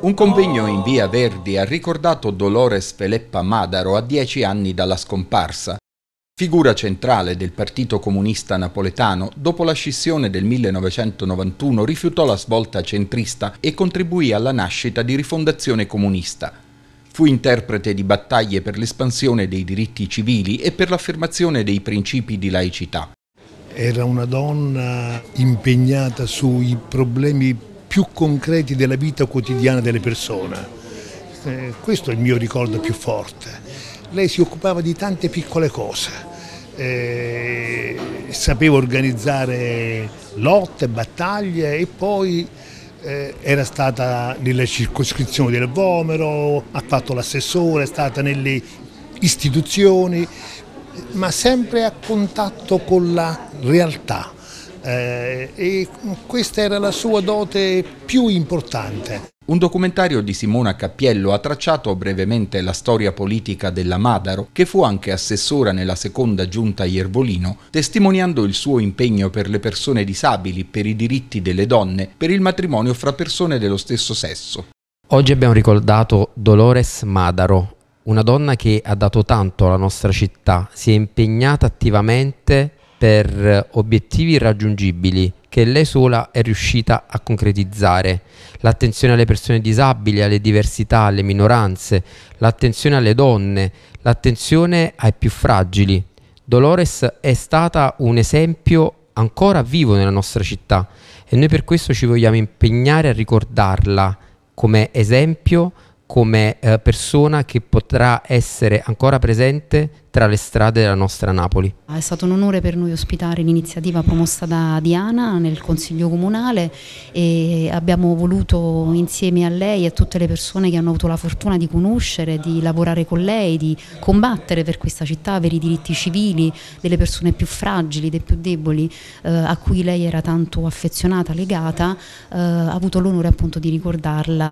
Un convegno in via Verdi ha ricordato Dolores Feleppa Madaro a dieci anni dalla scomparsa, figura centrale del Partito Comunista Napoletano, dopo la scissione del 1991 rifiutò la svolta centrista e contribuì alla nascita di Rifondazione Comunista, Fu interprete di battaglie per l'espansione dei diritti civili e per l'affermazione dei principi di laicità. Era una donna impegnata sui problemi più concreti della vita quotidiana delle persone. Eh, questo è il mio ricordo più forte. Lei si occupava di tante piccole cose, eh, sapeva organizzare lotte, battaglie e poi eh, era stata nella circoscrizione del Vomero, ha fatto l'assessore, è stata nelle istituzioni, ma sempre a contatto con la realtà eh, e questa era la sua dote più importante. Un documentario di Simona Cappiello ha tracciato brevemente la storia politica della Madaro, che fu anche assessora nella seconda giunta Iervolino, testimoniando il suo impegno per le persone disabili, per i diritti delle donne, per il matrimonio fra persone dello stesso sesso. Oggi abbiamo ricordato Dolores Madaro, una donna che ha dato tanto alla nostra città, si è impegnata attivamente per obiettivi irraggiungibili che lei sola è riuscita a concretizzare. L'attenzione alle persone disabili, alle diversità, alle minoranze, l'attenzione alle donne, l'attenzione ai più fragili. Dolores è stata un esempio ancora vivo nella nostra città e noi per questo ci vogliamo impegnare a ricordarla come esempio come eh, persona che potrà essere ancora presente tra le strade della nostra Napoli. Ah, è stato un onore per noi ospitare l'iniziativa promossa da Diana nel Consiglio Comunale e abbiamo voluto insieme a lei e a tutte le persone che hanno avuto la fortuna di conoscere, di lavorare con lei, di combattere per questa città, per i diritti civili delle persone più fragili, dei più deboli, eh, a cui lei era tanto affezionata, legata, eh, ha avuto l'onore appunto di ricordarla.